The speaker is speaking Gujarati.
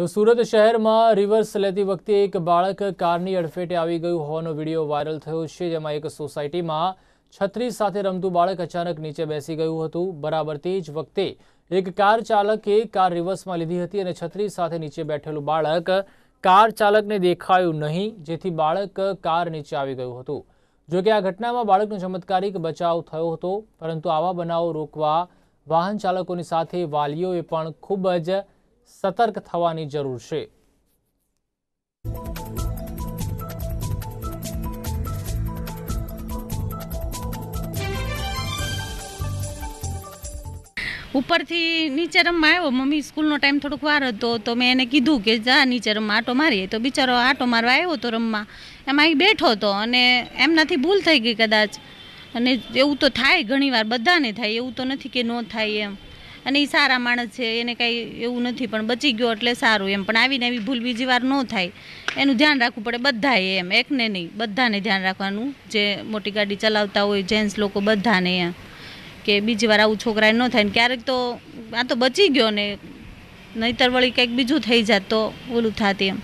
તો સુરત શહેરમાં રિવર્સ લેતી વખતે એક બાળક કારની અડફેટે આવી ગયું હોવાનો વિડીયો વાયરલ થયો છે જેમાં એક સોસાયટીમાં છત્રીસ સાથે રમતું બાળક અચાનક નીચે બેસી ગયું હતું બરાબર તે જ વખતે એક કાર ચાલકે કાર રિવર્સમાં લીધી હતી અને છત્રીસ સાથે નીચે બેઠેલું બાળક કાર ચાલકને દેખાયું નહીં જેથી બાળક કાર નીચે આવી ગયું હતું જોકે આ ઘટનામાં બાળકનો ચમત્કારિક બચાવ થયો હતો પરંતુ આવા બનાવો રોકવા વાહન ચાલકોની સાથે વાલીઓએ પણ ખૂબ જ સતર્ક થવાની જરૂર છે ઉપરથી નીચે રમવા આવ્યો મમ્મી સ્કૂલનો ટાઈમ થોડોક વાર હતો તો મેં એને કીધું કે જા નીચે રમવા આટો મારીએ તો બિચારો આટો મારવા આવ્યો હતો રમવા એમાં અહીં બેઠો હતો અને એમનાથી ભૂલ થઈ ગઈ કદાચ અને એવું તો થાય ઘણીવાર બધાને થાય એવું તો નથી કે ન થાય એમ અને એ સારા માણસ છે એને કાંઈ એવું નથી પણ બચી ગયો એટલે સારું એમ પણ આવીને એવી ભૂલ બીજી વાર ન થાય એનું ધ્યાન રાખવું પડે બધાએ એમ એકને નહીં બધાને ધ્યાન રાખવાનું જે મોટી ગાડી ચલાવતા હોય જેન્ટ્સ લોકો બધાને એમ કે બીજી વાર આવું છોકરાએ ન થાય ને ક્યારેક તો આ તો બચી ગયો ને નહીતર વળી કંઈક બીજું થઈ જાત તો ઓલું થાત એમ